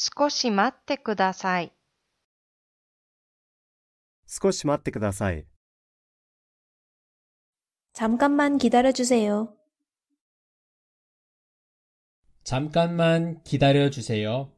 少し待ってください。少し待ってください。 잠깐만 기다려 주세요. 잠깐만 기다려 주세요.